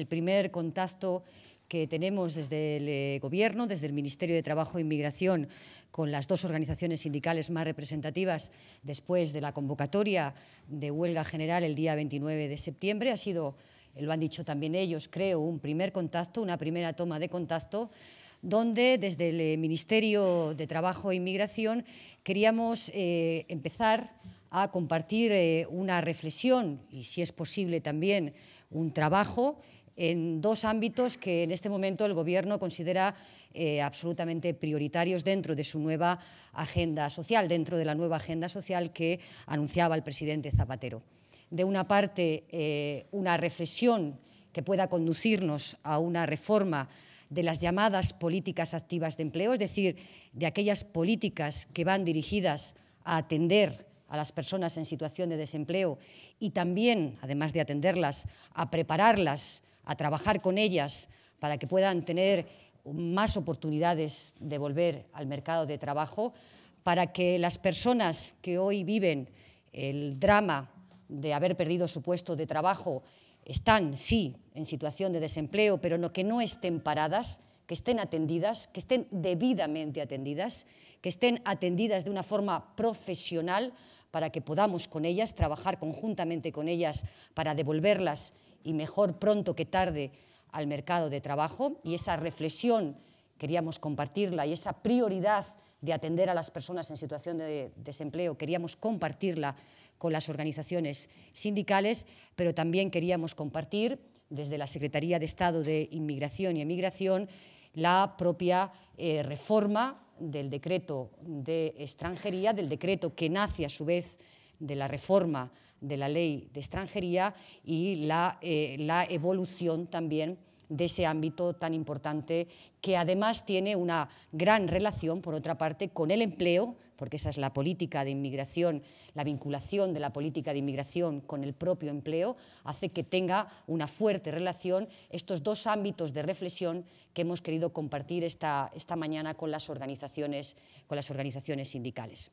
el primer contacto que tenemos desde el eh, Gobierno, desde el Ministerio de Trabajo e Inmigración, con las dos organizaciones sindicales más representativas después de la convocatoria de huelga general el día 29 de septiembre. Ha sido, eh, lo han dicho también ellos, creo, un primer contacto, una primera toma de contacto, donde desde el eh, Ministerio de Trabajo e Inmigración queríamos empezar a compartir una reflexión y, si es posible, también un trabajo en dos ámbitos que en este momento el Gobierno considera eh, absolutamente prioritarios dentro de su nueva agenda social, dentro de la nueva agenda social que anunciaba el presidente Zapatero. De una parte, eh, una reflexión que pueda conducirnos a una reforma de las llamadas políticas activas de empleo, es decir, de aquellas políticas que van dirigidas a atender a las personas en situación de desempleo y también, además de atenderlas, a prepararlas a trabajar con ellas para que puedan tener más oportunidades de volver al mercado de trabajo, para que las personas que hoy viven el drama de haber perdido su puesto de trabajo están, sí, en situación de desempleo, pero no, que no estén paradas, que estén atendidas, que estén debidamente atendidas, que estén atendidas de una forma profesional para que podamos con ellas, trabajar conjuntamente con ellas para devolverlas y mejor pronto que tarde al mercado de trabajo. Y esa reflexión queríamos compartirla y esa prioridad de atender a las personas en situación de desempleo queríamos compartirla con las organizaciones sindicales, pero también queríamos compartir desde la Secretaría de Estado de Inmigración y Emigración la propia eh, reforma del decreto de extranjería, del decreto que nace a su vez de la reforma de la ley de extranjería y la, eh, evolución también de ese ámbito tan importante que además tiene una gran relación, por otra parte, con el empleo, porque esa es la política de inmigración, la vinculación de la política de inmigración con el propio empleo, hace que tenga una fuerte relación estos dos ámbitos de reflexión que hemos querido compartir esta, mañana con las con las organizaciones sindicales.